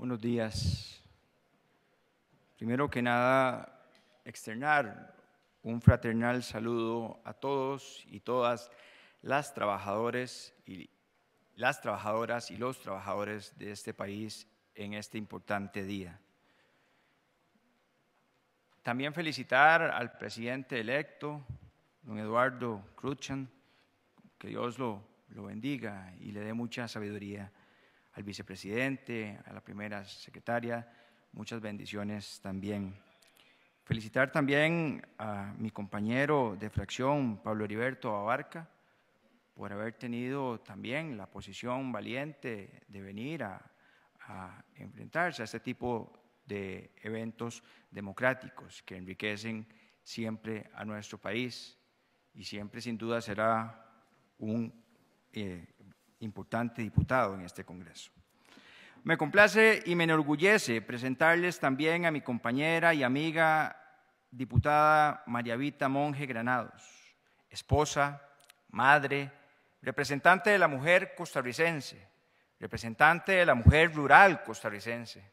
Buenos días. Primero que nada, externar un fraternal saludo a todos y todas las trabajadores y las trabajadoras y los trabajadores de este país en este importante día. También felicitar al presidente electo, don Eduardo Cruchan, que Dios lo, lo bendiga y le dé mucha sabiduría al vicepresidente, a la primera secretaria, muchas bendiciones también. Felicitar también a mi compañero de fracción, Pablo Heriberto Abarca, por haber tenido también la posición valiente de venir a, enfrentarse a este tipo de eventos democráticos que enriquecen siempre a nuestro país y siempre sin duda será un eh, importante diputado en este Congreso. Me complace y me enorgullece presentarles también a mi compañera y amiga diputada María Vita Monge Granados, esposa, madre, representante de la mujer costarricense, representante de la mujer rural costarricense,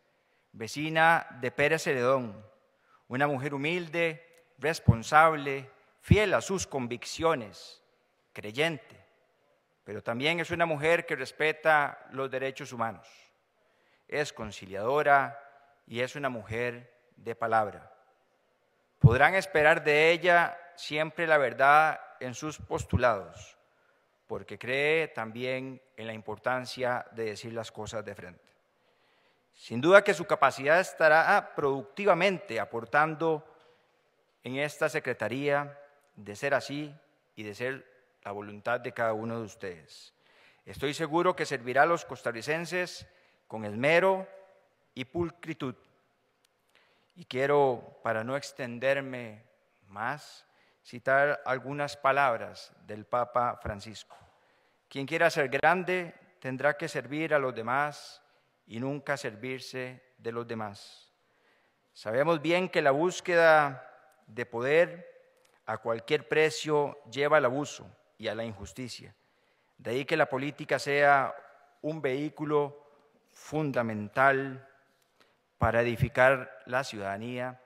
vecina de Pérez Heredón, una mujer humilde, responsable, fiel a sus convicciones, creyente, pero también es una mujer que respeta los derechos humanos. Es conciliadora y es una mujer de palabra. Podrán esperar de ella siempre la verdad en sus postulados, porque cree también en la importancia de decir las cosas de frente. Sin duda que su capacidad estará productivamente aportando en esta Secretaría de ser así y de ser la voluntad de cada uno de ustedes. Estoy seguro que servirá a los costarricenses con esmero y pulcritud. Y quiero, para no extenderme más, citar algunas palabras del Papa Francisco. Quien quiera ser grande tendrá que servir a los demás y nunca servirse de los demás. Sabemos bien que la búsqueda de poder a cualquier precio lleva al abuso, y a la injusticia. De ahí que la política sea un vehículo fundamental para edificar la ciudadanía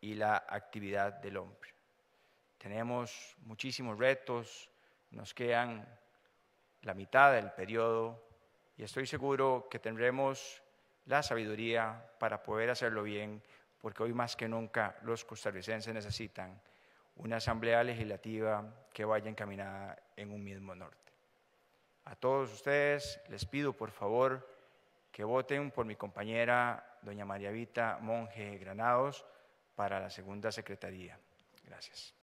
y la actividad del hombre. Tenemos muchísimos retos, nos quedan la mitad del periodo y estoy seguro que tendremos la sabiduría para poder hacerlo bien, porque hoy más que nunca los costarricenses necesitan una asamblea legislativa que vaya encaminada en un mismo norte. A todos ustedes les pido por favor que voten por mi compañera doña María Vita Monje Granados para la segunda secretaría. Gracias.